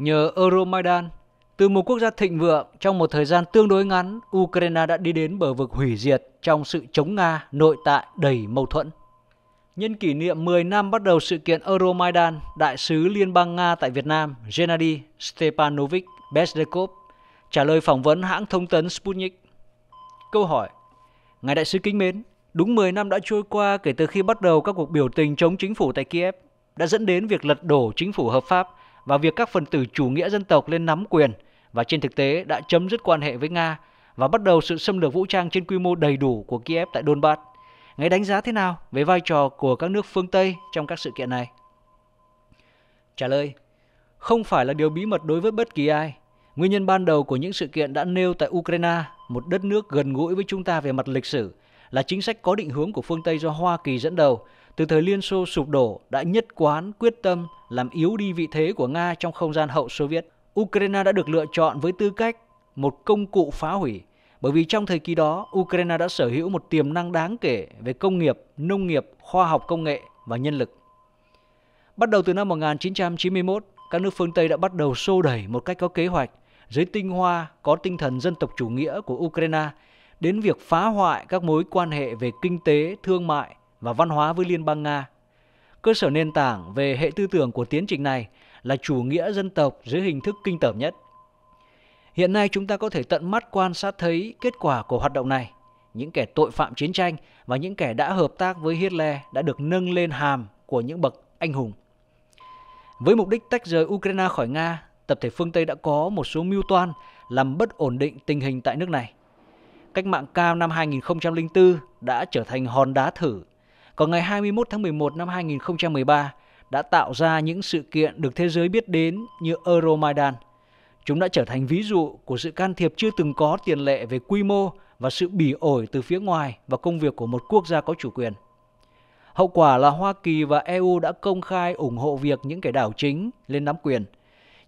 Nhờ Euromaidan, từ một quốc gia thịnh vượng trong một thời gian tương đối ngắn, Ukraine đã đi đến bờ vực hủy diệt trong sự chống Nga nội tại đầy mâu thuẫn. Nhân kỷ niệm 10 năm bắt đầu sự kiện Euromaidan, đại sứ Liên bang Nga tại Việt Nam Gennady Stepanovich Bezdekov trả lời phỏng vấn hãng thông tấn Sputnik. Câu hỏi Ngài đại sứ kính mến, đúng 10 năm đã trôi qua kể từ khi bắt đầu các cuộc biểu tình chống chính phủ tại Kiev đã dẫn đến việc lật đổ chính phủ hợp pháp – và việc các phần tử chủ nghĩa dân tộc lên nắm quyền và trên thực tế đã chấm dứt quan hệ với Nga và bắt đầu sự xâm lược vũ trang trên quy mô đầy đủ của Kiev tại Donbass. Ngài đánh giá thế nào về vai trò của các nước phương Tây trong các sự kiện này? Trả lời, không phải là điều bí mật đối với bất kỳ ai. Nguyên nhân ban đầu của những sự kiện đã nêu tại Ukraine, một đất nước gần gũi với chúng ta về mặt lịch sử, là chính sách có định hướng của phương Tây do Hoa Kỳ dẫn đầu, từ thời Liên Xô sụp đổ đã nhất quán quyết tâm làm yếu đi vị thế của Nga trong không gian hậu Xô Viết. Ukraine đã được lựa chọn với tư cách một công cụ phá hủy bởi vì trong thời kỳ đó Ukraine đã sở hữu một tiềm năng đáng kể về công nghiệp, nông nghiệp, khoa học công nghệ và nhân lực. Bắt đầu từ năm 1991, các nước phương Tây đã bắt đầu xô đẩy một cách có kế hoạch dưới tinh hoa có tinh thần dân tộc chủ nghĩa của Ukraine đến việc phá hoại các mối quan hệ về kinh tế, thương mại và văn hóa với Liên bang Nga. Cơ sở nền tảng về hệ tư tưởng của tiến trình này là chủ nghĩa dân tộc dưới hình thức kinh tởm nhất. Hiện nay chúng ta có thể tận mắt quan sát thấy kết quả của hoạt động này. Những kẻ tội phạm chiến tranh và những kẻ đã hợp tác với Hitler đã được nâng lên hàm của những bậc anh hùng. Với mục đích tách rời Ukraine khỏi Nga, tập thể phương Tây đã có một số mưu toan làm bất ổn định tình hình tại nước này. Cách mạng cao năm 2004 đã trở thành hòn đá thử còn ngày 21 tháng 11 năm 2013 đã tạo ra những sự kiện được thế giới biết đến như Euromaidan. Chúng đã trở thành ví dụ của sự can thiệp chưa từng có tiền lệ về quy mô và sự bỉ ổi từ phía ngoài và công việc của một quốc gia có chủ quyền. Hậu quả là Hoa Kỳ và EU đã công khai ủng hộ việc những kẻ đảo chính lên nắm quyền.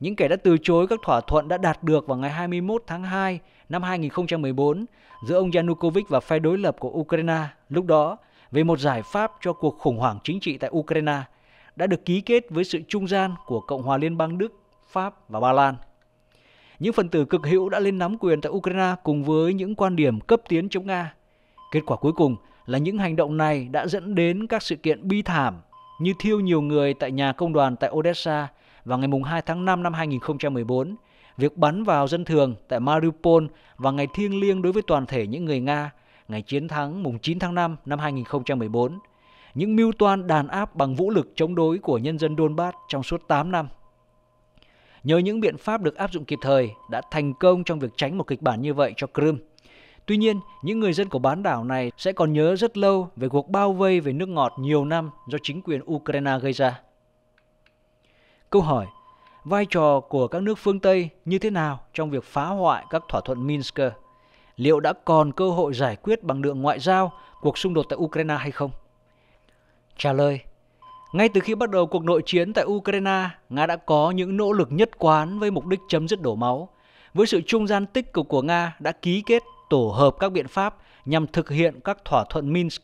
Những kẻ đã từ chối các thỏa thuận đã đạt được vào ngày 21 tháng 2 năm 2014 giữa ông Yanukovych và phe đối lập của Ukraine lúc đó – về một giải pháp cho cuộc khủng hoảng chính trị tại Ukraine đã được ký kết với sự trung gian của Cộng hòa Liên bang Đức, Pháp và Ba Lan. Những phần tử cực hữu đã lên nắm quyền tại Ukraine cùng với những quan điểm cấp tiến chống Nga. Kết quả cuối cùng là những hành động này đã dẫn đến các sự kiện bi thảm như thiêu nhiều người tại nhà công đoàn tại Odessa vào ngày 2 tháng 5 năm 2014, việc bắn vào dân thường tại Mariupol và ngày thiêng liêng đối với toàn thể những người Nga ngày chiến thắng mùng 9 tháng 5 năm 2014, những mưu toan đàn áp bằng vũ lực chống đối của nhân dân Donbass trong suốt 8 năm. Nhờ những biện pháp được áp dụng kịp thời đã thành công trong việc tránh một kịch bản như vậy cho Crimea. Tuy nhiên, những người dân của bán đảo này sẽ còn nhớ rất lâu về cuộc bao vây về nước ngọt nhiều năm do chính quyền Ukraine gây ra. Câu hỏi, vai trò của các nước phương Tây như thế nào trong việc phá hoại các thỏa thuận Minsk? liệu đã còn cơ hội giải quyết bằng đường ngoại giao cuộc xung đột tại Ukraine hay không? Trả lời, ngay từ khi bắt đầu cuộc nội chiến tại Ukraine, Nga đã có những nỗ lực nhất quán với mục đích chấm dứt đổ máu. Với sự trung gian tích cực của Nga đã ký kết tổ hợp các biện pháp nhằm thực hiện các thỏa thuận Minsk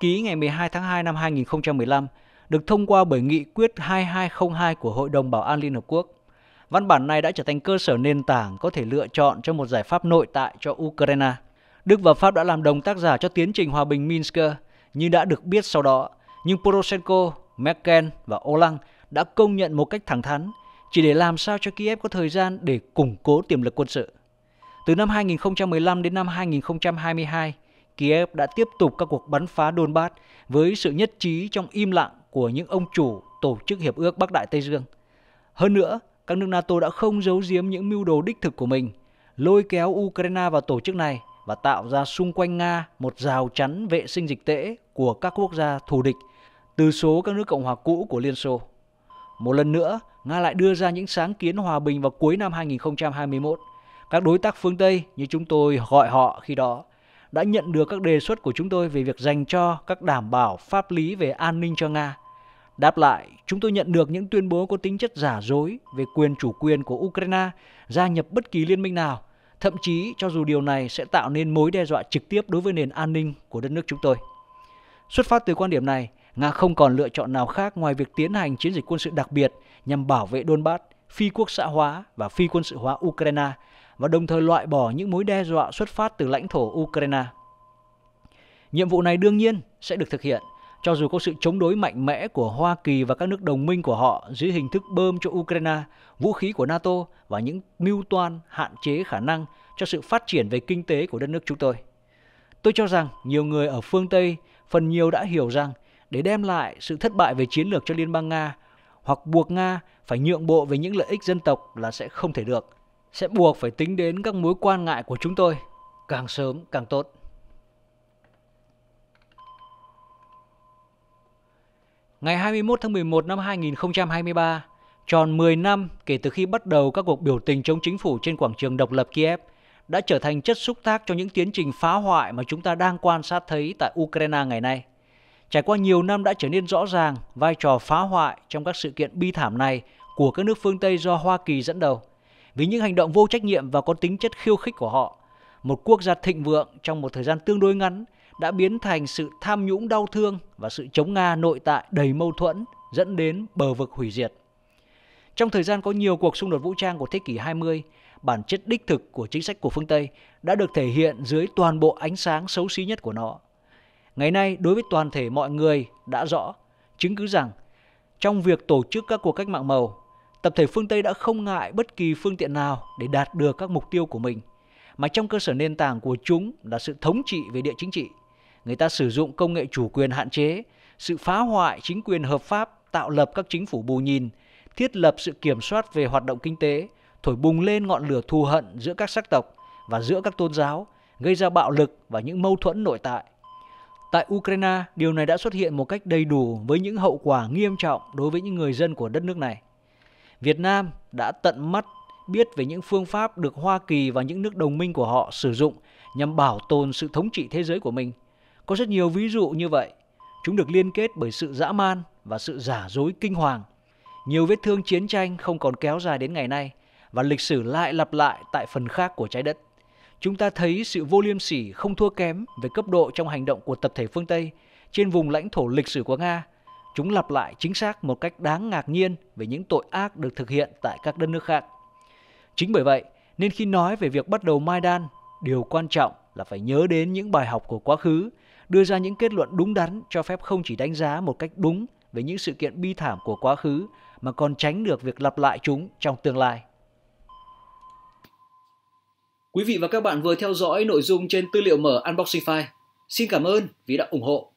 ký ngày 12 tháng 2 năm 2015 được thông qua bởi nghị quyết 2202 của Hội đồng Bảo an Liên Hợp Quốc. Văn bản này đã trở thành cơ sở nền tảng có thể lựa chọn cho một giải pháp nội tại cho Ukraine. Đức và Pháp đã làm đồng tác giả cho tiến trình hòa bình Minsk như đã được biết sau đó, nhưng Poroshenko, Merkel và Olang đã công nhận một cách thẳng thắn chỉ để làm sao cho Kiev có thời gian để củng cố tiềm lực quân sự. Từ năm 2015 đến năm 2022, Kiev đã tiếp tục các cuộc bắn phá Donbass với sự nhất trí trong im lặng của những ông chủ tổ chức Hiệp ước Bắc Đại Tây Dương. Hơn nữa, các nước NATO đã không giấu giếm những mưu đồ đích thực của mình, lôi kéo Ukraine vào tổ chức này và tạo ra xung quanh Nga một rào chắn vệ sinh dịch tễ của các quốc gia thù địch từ số các nước Cộng hòa cũ của Liên Xô. Một lần nữa, Nga lại đưa ra những sáng kiến hòa bình vào cuối năm 2021. Các đối tác phương Tây như chúng tôi gọi họ khi đó đã nhận được các đề xuất của chúng tôi về việc dành cho các đảm bảo pháp lý về an ninh cho Nga Đáp lại, chúng tôi nhận được những tuyên bố có tính chất giả dối về quyền chủ quyền của Ukraine gia nhập bất kỳ liên minh nào, thậm chí cho dù điều này sẽ tạo nên mối đe dọa trực tiếp đối với nền an ninh của đất nước chúng tôi. Xuất phát từ quan điểm này, Nga không còn lựa chọn nào khác ngoài việc tiến hành chiến dịch quân sự đặc biệt nhằm bảo vệ Donbass, phi quốc xã hóa và phi quân sự hóa Ukraine và đồng thời loại bỏ những mối đe dọa xuất phát từ lãnh thổ Ukraine. Nhiệm vụ này đương nhiên sẽ được thực hiện cho dù có sự chống đối mạnh mẽ của Hoa Kỳ và các nước đồng minh của họ dưới hình thức bơm cho Ukraine, vũ khí của NATO và những mưu toan hạn chế khả năng cho sự phát triển về kinh tế của đất nước chúng tôi. Tôi cho rằng nhiều người ở phương Tây phần nhiều đã hiểu rằng để đem lại sự thất bại về chiến lược cho Liên bang Nga hoặc buộc Nga phải nhượng bộ về những lợi ích dân tộc là sẽ không thể được, sẽ buộc phải tính đến các mối quan ngại của chúng tôi, càng sớm càng tốt. ngày 21 tháng 11 năm 2023, tròn 10 năm kể từ khi bắt đầu các cuộc biểu tình chống chính phủ trên quảng trường độc lập Kiev, đã trở thành chất xúc tác cho những tiến trình phá hoại mà chúng ta đang quan sát thấy tại Ukraine ngày nay. Trải qua nhiều năm đã trở nên rõ ràng vai trò phá hoại trong các sự kiện bi thảm này của các nước phương Tây do Hoa Kỳ dẫn đầu. Vì những hành động vô trách nhiệm và có tính chất khiêu khích của họ, một quốc gia thịnh vượng trong một thời gian tương đối ngắn đã biến thành sự tham nhũng đau thương và sự chống Nga nội tại đầy mâu thuẫn dẫn đến bờ vực hủy diệt. Trong thời gian có nhiều cuộc xung đột vũ trang của thế kỷ 20, bản chất đích thực của chính sách của phương Tây đã được thể hiện dưới toàn bộ ánh sáng xấu xí nhất của nó. Ngày nay, đối với toàn thể mọi người đã rõ, chứng cứ rằng trong việc tổ chức các cuộc cách mạng màu, tập thể phương Tây đã không ngại bất kỳ phương tiện nào để đạt được các mục tiêu của mình, mà trong cơ sở nền tảng của chúng là sự thống trị về địa chính trị – người ta sử dụng công nghệ chủ quyền hạn chế, sự phá hoại chính quyền hợp pháp, tạo lập các chính phủ bù nhìn, thiết lập sự kiểm soát về hoạt động kinh tế, thổi bùng lên ngọn lửa thù hận giữa các sắc tộc và giữa các tôn giáo, gây ra bạo lực và những mâu thuẫn nội tại. Tại Ukraine, điều này đã xuất hiện một cách đầy đủ với những hậu quả nghiêm trọng đối với những người dân của đất nước này. Việt Nam đã tận mắt biết về những phương pháp được Hoa Kỳ và những nước đồng minh của họ sử dụng nhằm bảo tồn sự thống trị thế giới của mình – có rất nhiều ví dụ như vậy. Chúng được liên kết bởi sự dã man và sự giả dối kinh hoàng. Nhiều vết thương chiến tranh không còn kéo dài đến ngày nay và lịch sử lại lặp lại tại phần khác của trái đất. Chúng ta thấy sự vô liêm sỉ không thua kém về cấp độ trong hành động của tập thể phương Tây trên vùng lãnh thổ lịch sử của Nga. Chúng lặp lại chính xác một cách đáng ngạc nhiên về những tội ác được thực hiện tại các đất nước khác. Chính bởi vậy, nên khi nói về việc bắt đầu Maidan, điều quan trọng là phải nhớ đến những bài học của quá khứ đưa ra những kết luận đúng đắn cho phép không chỉ đánh giá một cách đúng về những sự kiện bi thảm của quá khứ mà còn tránh được việc lặp lại chúng trong tương lai. Quý vị và các bạn vừa theo dõi nội dung trên tư liệu mở Unboxing File. Xin cảm ơn vì đã ủng hộ